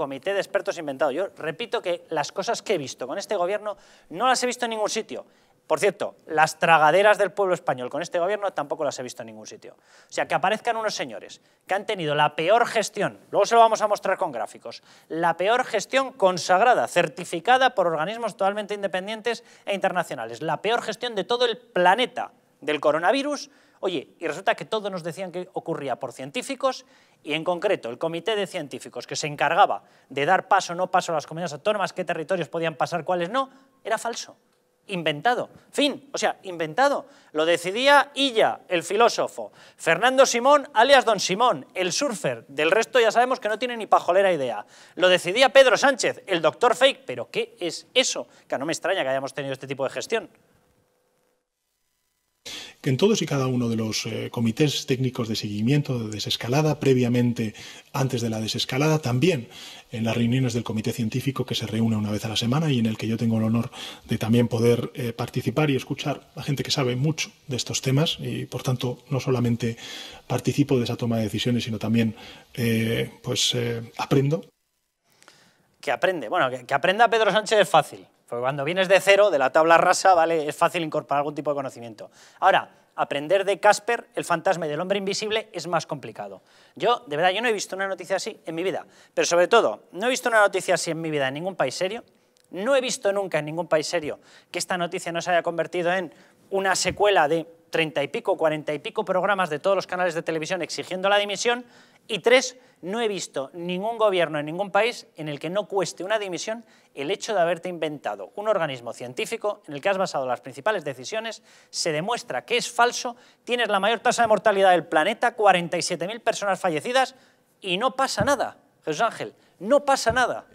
comité de expertos inventado. Yo repito que las cosas que he visto con este gobierno no las he visto en ningún sitio. Por cierto, las tragaderas del pueblo español con este gobierno tampoco las he visto en ningún sitio. O sea, que aparezcan unos señores que han tenido la peor gestión, luego se lo vamos a mostrar con gráficos, la peor gestión consagrada, certificada por organismos totalmente independientes e internacionales, la peor gestión de todo el planeta del coronavirus, Oye, y resulta que todos nos decían que ocurría por científicos y en concreto el comité de científicos que se encargaba de dar paso o no paso a las comunidades autónomas, qué territorios podían pasar, cuáles no, era falso, inventado. Fin, o sea, inventado. Lo decidía Illa, el filósofo, Fernando Simón, alias Don Simón, el surfer, del resto ya sabemos que no tiene ni pajolera idea. Lo decidía Pedro Sánchez, el doctor fake, pero ¿qué es eso? Que no me extraña que hayamos tenido este tipo de gestión que en todos y cada uno de los eh, comités técnicos de seguimiento de desescalada, previamente antes de la desescalada, también en las reuniones del comité científico que se reúne una vez a la semana y en el que yo tengo el honor de también poder eh, participar y escuchar a gente que sabe mucho de estos temas y por tanto no solamente participo de esa toma de decisiones sino también eh, pues aprendo que aprende. Bueno, que, aprenda Pedro Sánchez es fácil, porque cuando vienes de cero, de la tabla rasa, vale, es fácil incorporar algún tipo de conocimiento. Ahora, aprender de Casper, el fantasma y del hombre invisible, es más complicado. Yo, de verdad, yo no he visto una noticia así en mi vida, pero sobre todo, no he visto una noticia así en mi vida en ningún país serio, no he visto nunca en ningún país serio que esta noticia no se haya convertido en una secuela de treinta y pico, cuarenta y pico programas de todos los canales de televisión exigiendo la dimisión y tres no he visto ningún gobierno en ningún país en el que no cueste una dimisión el hecho de haberte inventado un organismo científico en el que has basado las principales decisiones, se demuestra que es falso, tienes la mayor tasa de mortalidad del planeta, 47.000 personas fallecidas y no pasa nada. Jesús Ángel, no pasa nada.